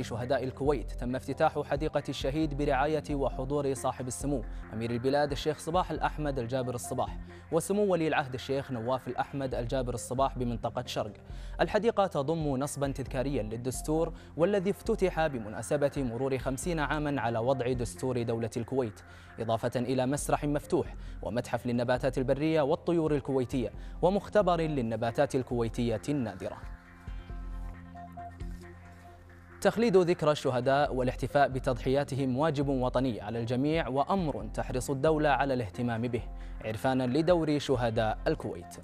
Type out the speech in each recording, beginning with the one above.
شهداء الكويت تم افتتاح حديقة الشهيد برعاية وحضور صاحب السمو أمير البلاد الشيخ صباح الأحمد الجابر الصباح وسمو ولي العهد الشيخ نواف الأحمد الجابر الصباح بمنطقة شرق الحديقة تضم نصبا تذكاريا للدستور والذي افتتح بمناسبة مرور خمسين عاما على وضع دستور دولة الكويت إضافة إلى مسرح مفتوح ومتحف للنباتات البرية والطيور الكويتية ومختبر للنباتات الكويتية النادرة تخليد ذكرى الشهداء والاحتفاء بتضحياتهم واجب وطني على الجميع وأمر تحرص الدولة على الاهتمام به عرفانا لدور شهداء الكويت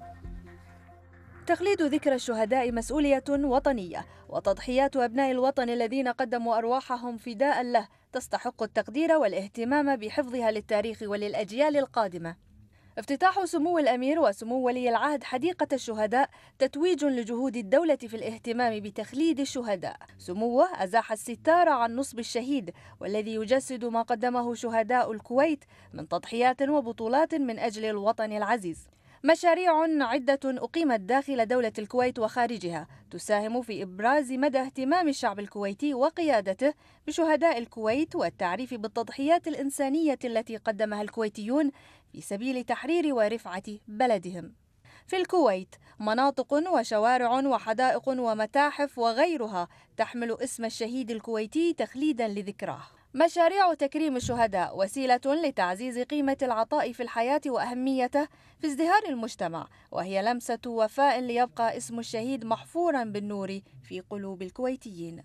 تخليد ذكرى الشهداء مسؤولية وطنية وتضحيات أبناء الوطن الذين قدموا أرواحهم فداء له تستحق التقدير والاهتمام بحفظها للتاريخ وللأجيال القادمة افتتاح سمو الأمير وسمو ولي العهد حديقة الشهداء تتويج لجهود الدولة في الاهتمام بتخليد الشهداء سموه أزاح الستار عن نصب الشهيد والذي يجسد ما قدمه شهداء الكويت من تضحيات وبطولات من أجل الوطن العزيز مشاريع عدة أقيمت داخل دولة الكويت وخارجها تساهم في إبراز مدى اهتمام الشعب الكويتي وقيادته بشهداء الكويت والتعريف بالتضحيات الإنسانية التي قدمها الكويتيون في سبيل تحرير ورفعة بلدهم في الكويت مناطق وشوارع وحدائق ومتاحف وغيرها تحمل اسم الشهيد الكويتي تخليدا لذكراه مشاريع تكريم الشهداء وسيلة لتعزيز قيمة العطاء في الحياة وأهميته في ازدهار المجتمع وهي لمسة وفاء ليبقى اسم الشهيد محفورا بالنور في قلوب الكويتيين